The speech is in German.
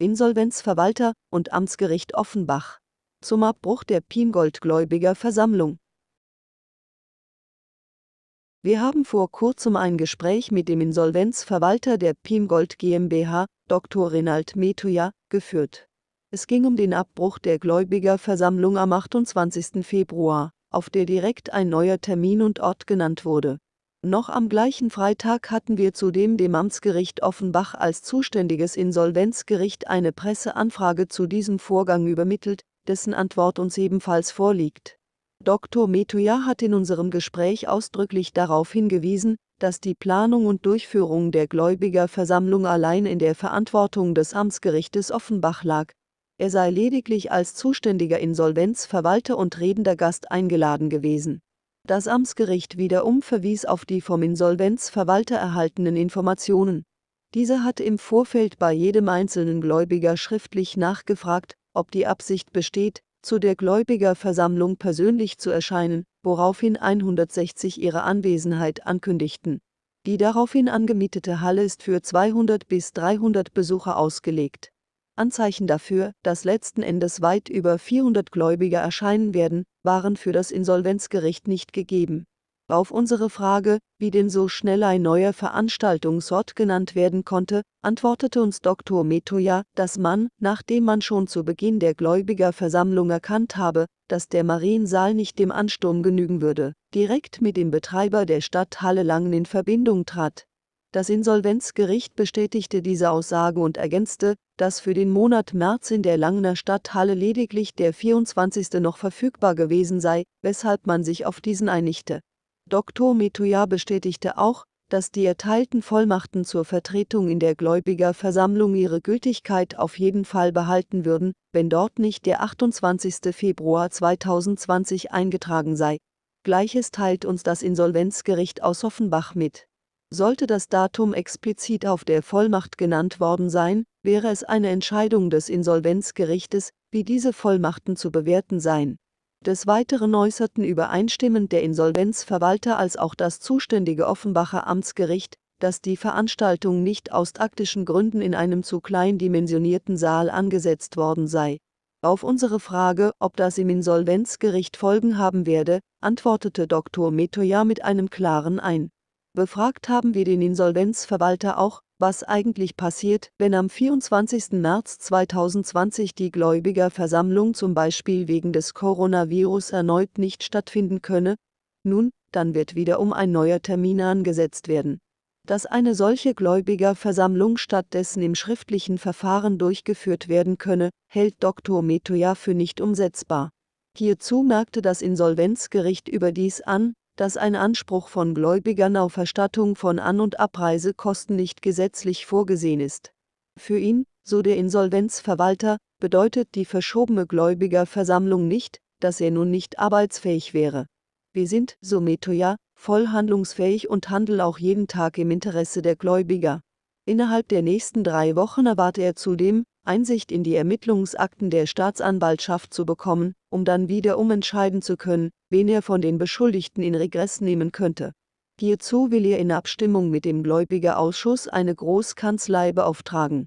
Insolvenzverwalter und Amtsgericht Offenbach zum Abbruch der Pingoldgläubiger Versammlung. Wir haben vor kurzem ein Gespräch mit dem Insolvenzverwalter der Pimgold GmbH, Dr. Renald Metuja, geführt. Es ging um den Abbruch der Gläubigerversammlung am 28. Februar, auf der direkt ein neuer Termin und Ort genannt wurde. Noch am gleichen Freitag hatten wir zudem dem Amtsgericht Offenbach als zuständiges Insolvenzgericht eine Presseanfrage zu diesem Vorgang übermittelt, dessen Antwort uns ebenfalls vorliegt. Dr. Metoya hat in unserem Gespräch ausdrücklich darauf hingewiesen, dass die Planung und Durchführung der Gläubigerversammlung allein in der Verantwortung des Amtsgerichtes Offenbach lag. Er sei lediglich als zuständiger Insolvenzverwalter und redender Gast eingeladen gewesen. Das Amtsgericht wiederum verwies auf die vom Insolvenzverwalter erhaltenen Informationen. Dieser hat im Vorfeld bei jedem einzelnen Gläubiger schriftlich nachgefragt, ob die Absicht besteht, zu der Gläubigerversammlung persönlich zu erscheinen, woraufhin 160 ihre Anwesenheit ankündigten. Die daraufhin angemietete Halle ist für 200 bis 300 Besucher ausgelegt. Anzeichen dafür, dass letzten Endes weit über 400 Gläubiger erscheinen werden, waren für das Insolvenzgericht nicht gegeben. Auf unsere Frage, wie denn so schnell ein neuer Veranstaltungsort genannt werden konnte, antwortete uns Dr. Metoya, dass man, nachdem man schon zu Beginn der Gläubigerversammlung erkannt habe, dass der Mariensaal nicht dem Ansturm genügen würde, direkt mit dem Betreiber der Stadthalle Langen in Verbindung trat. Das Insolvenzgericht bestätigte diese Aussage und ergänzte, dass für den Monat März in der Langner Stadthalle lediglich der 24. noch verfügbar gewesen sei, weshalb man sich auf diesen einigte. Dr. Metuja bestätigte auch, dass die erteilten Vollmachten zur Vertretung in der Gläubigerversammlung ihre Gültigkeit auf jeden Fall behalten würden, wenn dort nicht der 28. Februar 2020 eingetragen sei. Gleiches teilt uns das Insolvenzgericht aus Offenbach mit sollte das Datum explizit auf der Vollmacht genannt worden sein, wäre es eine Entscheidung des Insolvenzgerichtes, wie diese Vollmachten zu bewerten seien. Des Weiteren äußerten übereinstimmend der Insolvenzverwalter als auch das zuständige Offenbacher Amtsgericht, dass die Veranstaltung nicht aus taktischen Gründen in einem zu klein dimensionierten Saal angesetzt worden sei. Auf unsere Frage, ob das im Insolvenzgericht Folgen haben werde, antwortete Dr. Metoya mit einem klaren Ein. Befragt haben wir den Insolvenzverwalter auch, was eigentlich passiert, wenn am 24. März 2020 die Gläubigerversammlung zum Beispiel wegen des Coronavirus erneut nicht stattfinden könne, nun, dann wird wiederum ein neuer Termin angesetzt werden. Dass eine solche Gläubigerversammlung stattdessen im schriftlichen Verfahren durchgeführt werden könne, hält Dr. Metoja für nicht umsetzbar. Hierzu merkte das Insolvenzgericht überdies an, dass ein Anspruch von Gläubigern auf Erstattung von An- und Abreisekosten nicht gesetzlich vorgesehen ist. Für ihn, so der Insolvenzverwalter, bedeutet die verschobene Gläubigerversammlung nicht, dass er nun nicht arbeitsfähig wäre. Wir sind, so Metoja, voll handlungsfähig und handeln auch jeden Tag im Interesse der Gläubiger. Innerhalb der nächsten drei Wochen erwarte er zudem, Einsicht in die Ermittlungsakten der Staatsanwaltschaft zu bekommen, um dann wieder umentscheiden zu können, wen er von den Beschuldigten in Regress nehmen könnte. Hierzu will er in Abstimmung mit dem Gläubigerausschuss eine Großkanzlei beauftragen.